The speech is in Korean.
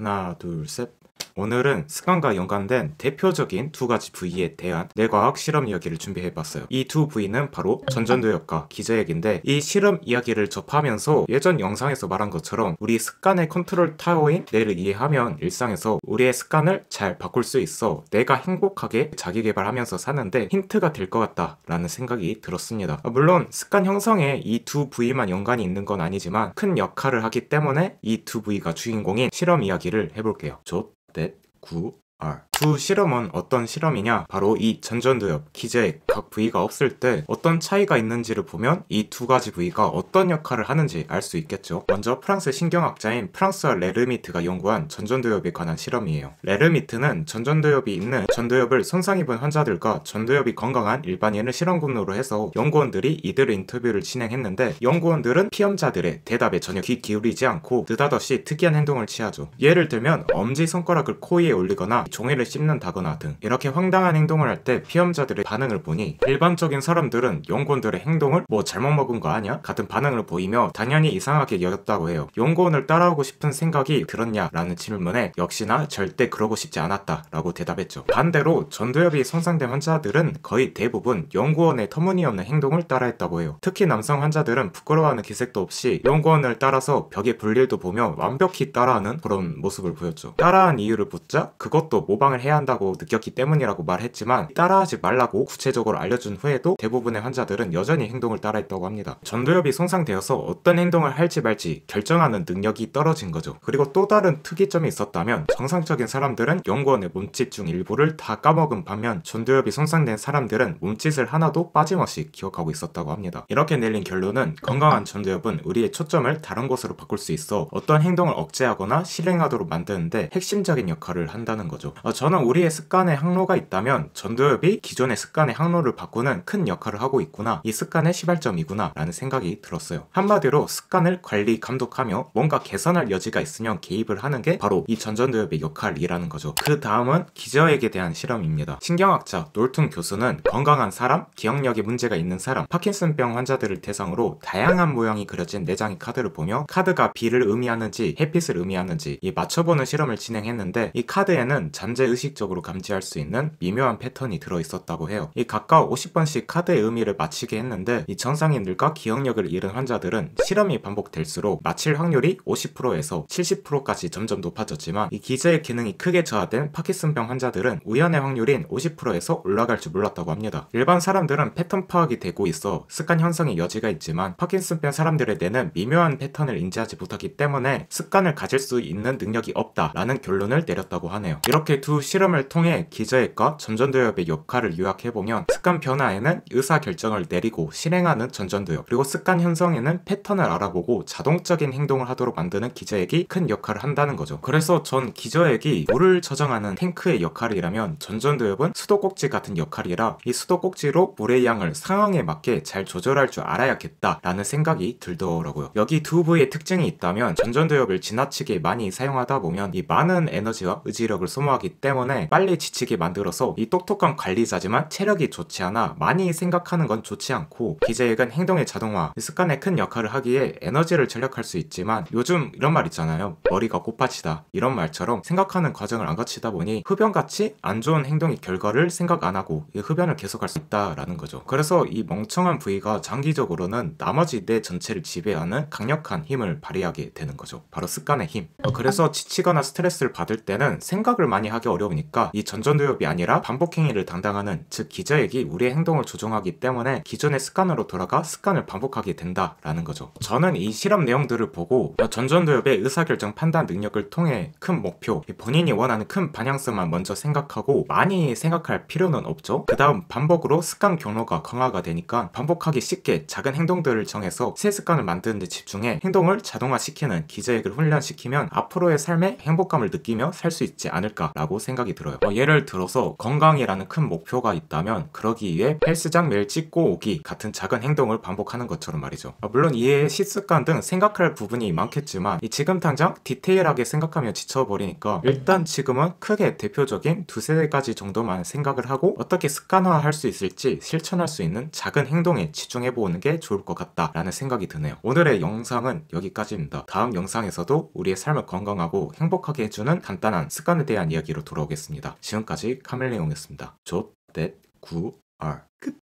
하나 둘셋 오늘은 습관과 연관된 대표적인 두 가지 부위에 대한 뇌과학 실험 이야기를 준비해봤어요. 이 두 부위는 바로 전전뇌역과 기저역인데 이 실험 이야기를 접하면서 예전 영상에서 말한 것처럼 우리 습관의 컨트롤 타워인 뇌를 이해하면 일상에서 우리의 습관을 잘 바꿀 수 있어 내가 행복하게 자기 개발하면서 사는데 힌트가 될 것 같다라는 생각이 들었습니다. 아, 물론 습관 형성에 이 두 부위만 연관이 있는 건 아니지만 큰 역할을 하기 때문에 이 두 부위가 주인공인 실험 이야기를 해볼게요. 저 넷, 네, 구, R. 두 실험은 어떤 실험이냐? 바로 이 전전두엽, 기재액 각 부위가 없을 때 어떤 차이가 있는지를 보면 이 두 가지 부위가 어떤 역할을 하는지 알 수 있겠죠. 먼저 프랑스 신경학자인 프랑스와 레르미트가 연구한 전전두엽에 관한 실험이에요. 레르미트는 전전두엽이 있는 전두엽을 손상 입은 환자들과 전두엽이 건강한 일반인을 실험군으로 해서 연구원들이 이들 인터뷰를 진행했는데 연구원들은 피험자들의 대답에 전혀 귀 기울이지 않고 느닷없이 특이한 행동을 취하죠. 예를 들면 엄지 손가락을 코에 올리거나 종이를 씹는다거나 등 이렇게 황당한 행동을 할 때 피험자들의 반응을 보니 일반적인 사람들은 연구원들의 행동을 뭐 잘못 먹은 거 아니야? 같은 반응을 보이며 당연히 이상하게 여겼다고 해요. 연구원을 따라오고 싶은 생각이 들었냐? 라는 질문에 역시나 절대 그러고 싶지 않았다 라고 대답했죠. 반대로 전두엽이 손상된 환자들은 거의 대부분 연구원의 터무니없는 행동을 따라했다고 해요. 특히 남성 환자들은 부끄러워하는 기색도 없이 연구원을 따라서 벽에 불릴도 보며 완벽히 따라하는 그런 모습을 보였죠. 따라한 이유를 묻자 그것도 모방을 해야 한다고 느꼈기 때문이라고 말했지만 따라하지 말라고 구체적으로 알려준 후에도 대부분의 환자들은 여전히 행동을 따라했다고 합니다. 전두엽이 손상되어서 어떤 행동을 할지 말지 결정하는 능력이 떨어진 거죠. 그리고 또 다른 특이점이 있었다면 정상적인 사람들은 연구원의 몸짓 중 일부를 다 까먹은 반면 전두엽이 손상된 사람들은 몸짓을 하나도 빠짐없이 기억하고 있었다고 합니다. 이렇게 내린 결론은 건강한 전두엽은 우리의 초점을 다른 곳으로 바꿀 수 있어 어떤 행동을 억제하거나 실행하도록 만드는데 핵심적인 역할을 한다는 거죠. 어, 저는 우리의 습관의 항로가 있다면 전두엽이 기존의 습관의 항로를 바꾸는 큰 역할을 하고 있구나 이 습관의 시발점이구나 라는 생각이 들었어요 한마디로 습관을 관리 감독하며 뭔가 개선할 여지가 있으면 개입을 하는 게 바로 이 전전두엽의 역할이라는 거죠 그 다음은 기저액에 대한 실험입니다 신경학자 놀튼 교수는 건강한 사람, 기억력에 문제가 있는 사람, 파킨슨병 환자들을 대상으로 다양한 모양이 그려진 내장의 카드를 보며 카드가 비를 의미하는지 햇빛을 의미하는지 이 맞춰보는 실험을 진행했는데 이 카드에는 잔재의식적으로 감지할 수 있는 미묘한 패턴이 들어있었다고 해요. 이 각각 50번씩 카드의 의미를 맞히게 했는데 이 전상인들과 기억력을 잃은 환자들은 실험이 반복될수록 마칠 확률이 50%에서 70%까지 점점 높아졌지만 이 기제의 기능이 크게 저하된 파키슨병 환자들은 우연의 확률인 50%에서 올라갈 줄 몰랐다고 합니다. 일반 사람들은 패턴 파악이 되고 있어 습관 형성의 여지가 있지만 파킨슨병 사람들의 뇌는 미묘한 패턴을 인지하지 못하기 때문에 습관을 가질 수 있는 능력이 없다라는 결론을 내렸다고 하네요. 이렇게 이렇게 두 실험을 통해 기저액과 전전도엽의 역할을 요약해보면 습관 변화에는 의사 결정을 내리고 실행하는 전전도엽 그리고 습관 형성에는 패턴을 알아보고 자동적인 행동을 하도록 만드는 기저액이 큰 역할을 한다는 거죠 그래서 전 기저액이 물을 저장하는 탱크의 역할이라면 전전도엽은 수도꼭지 같은 역할이라 이 수도꼭지로 물의 양을 상황에 맞게 잘 조절할 줄 알아야겠다 라는 생각이 들더라고요 여기 두 부위의 특징이 있다면 전전도엽을 지나치게 많이 사용하다 보면 이 많은 에너지와 의지력을 소모 사용하기 때문에 빨리 지치게 만들어서 이 똑똑한 관리자지만 체력이 좋지 않아 많이 생각하는 건 좋지 않고 기재액은 행동의 자동화, 습관에 큰 역할을 하기에 에너지를 절약할 수 있지만 요즘 이런 말 있잖아요. 머리가 꽃밭이다. 이런 말처럼 생각하는 과정을 안 거치다 보니 흡연같이 안 좋은 행동의 결과를 생각 안 하고 이 흡연을 계속할 수 있다라는 거죠. 그래서 이 멍청한 부위가 장기적으로는 나머지 내 전체를 지배하는 강력한 힘을 발휘하게 되는 거죠. 바로 습관의 힘. 그래서 지치거나 스트레스를 받을 때는 생각을 많이 많이 하기 어려우니까 이 전전도엽이 아니라 반복행위를 담당하는 즉 기자에게 우리의 행동을 조종하기 때문에 기존의 습관으로 돌아가 습관을 반복하게 된다라는 거죠. 저는 이 실험 내용들을 보고 어, 전전도엽의 의사결정 판단 능력을 통해 큰 목표, 본인이 원하는 큰 방향성만 먼저 생각하고 많이 생각할 필요는 없죠. 그 다음 반복으로 습관 경로가 강화가 되니까 반복하기 쉽게 작은 행동들을 정해서 새 습관을 만드는 데 집중해 행동을 자동화시키는 기자에게 훈련시키면 앞으로의 삶에 행복감을 느끼며 살 수 있지 않을까 라고 생각이 들어요 어, 예를 들어서 건강이라는 큰 목표가 있다면 그러기 위해 헬스장 매일 찍고 오기 같은 작은 행동을 반복하는 것처럼 말이죠 어, 물론 이에 시습관 등 생각할 부분이 많겠지만 지금 당장 디테일하게 생각하며 지쳐버리니까 일단 지금은 크게 대표적인 두세 가지 정도만 생각을 하고 어떻게 습관화할 수 있을지 실천할 수 있는 작은 행동에 집중해보는 게 좋을 것 같다 라는 생각이 드네요 오늘의 영상은 여기까지입니다 다음 영상에서도 우리의 삶을 건강하고 행복하게 해주는 간단한 습관에 대한 이야기 이야기로 돌아오겠습니다. 지금까지 카멜레온이었습니다. 좆, 댓, 구, 알. 끝!